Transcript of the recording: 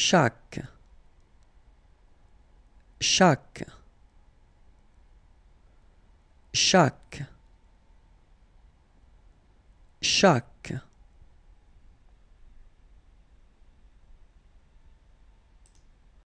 chaque chaque chaque chaque